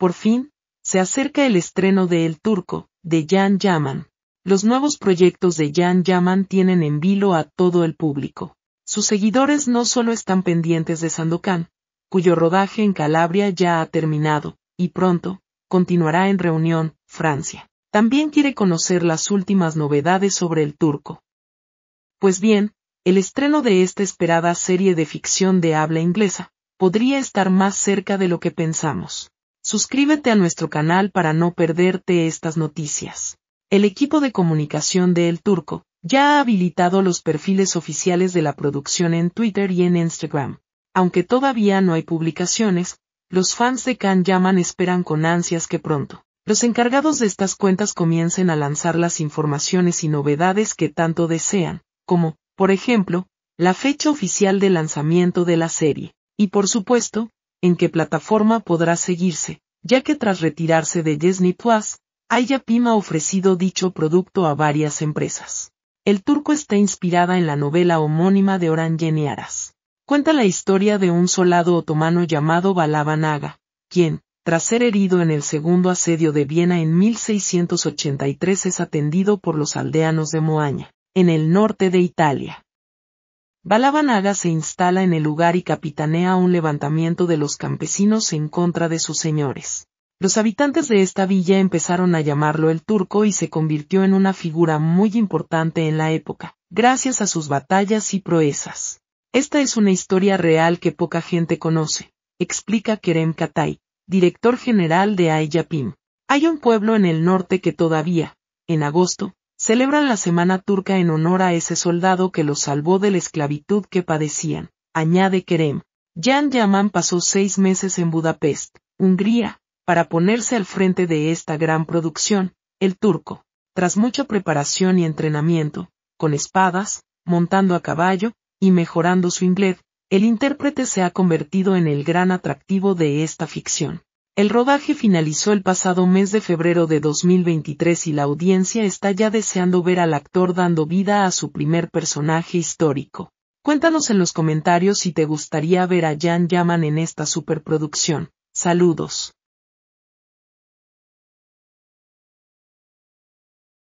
Por fin, se acerca el estreno de El Turco, de Jan Yaman. Los nuevos proyectos de Jan Yaman tienen en vilo a todo el público. Sus seguidores no solo están pendientes de Sandokan, cuyo rodaje en Calabria ya ha terminado, y pronto, continuará en Reunión, Francia. También quiere conocer las últimas novedades sobre el turco. Pues bien, el estreno de esta esperada serie de ficción de habla inglesa podría estar más cerca de lo que pensamos. Suscríbete a nuestro canal para no perderte estas noticias. El equipo de comunicación de El Turco ya ha habilitado los perfiles oficiales de la producción en Twitter y en Instagram. Aunque todavía no hay publicaciones, los fans de Can Yaman esperan con ansias que pronto los encargados de estas cuentas comiencen a lanzar las informaciones y novedades que tanto desean, como, por ejemplo, la fecha oficial de lanzamiento de la serie, y por supuesto, en qué plataforma podrá seguirse, ya que tras retirarse de Disney Plus, Pima ha ofrecido dicho producto a varias empresas. El turco está inspirada en la novela homónima de Orhan Cuenta la historia de un soldado otomano llamado Balabanaga, quien, tras ser herido en el segundo asedio de Viena en 1683 es atendido por los aldeanos de Moaña, en el norte de Italia. Balabanaga se instala en el lugar y capitanea un levantamiento de los campesinos en contra de sus señores. Los habitantes de esta villa empezaron a llamarlo el turco y se convirtió en una figura muy importante en la época, gracias a sus batallas y proezas. Esta es una historia real que poca gente conoce, explica Kerem Katay, director general de Ayapim. Hay un pueblo en el norte que todavía, en agosto, celebran la Semana Turca en honor a ese soldado que los salvó de la esclavitud que padecían, añade Kerem. Jan Yaman pasó seis meses en Budapest, Hungría, para ponerse al frente de esta gran producción, el turco. Tras mucha preparación y entrenamiento, con espadas, montando a caballo, y mejorando su inglés, el intérprete se ha convertido en el gran atractivo de esta ficción. El rodaje finalizó el pasado mes de febrero de 2023 y la audiencia está ya deseando ver al actor dando vida a su primer personaje histórico. Cuéntanos en los comentarios si te gustaría ver a Jan Yaman en esta superproducción. Saludos.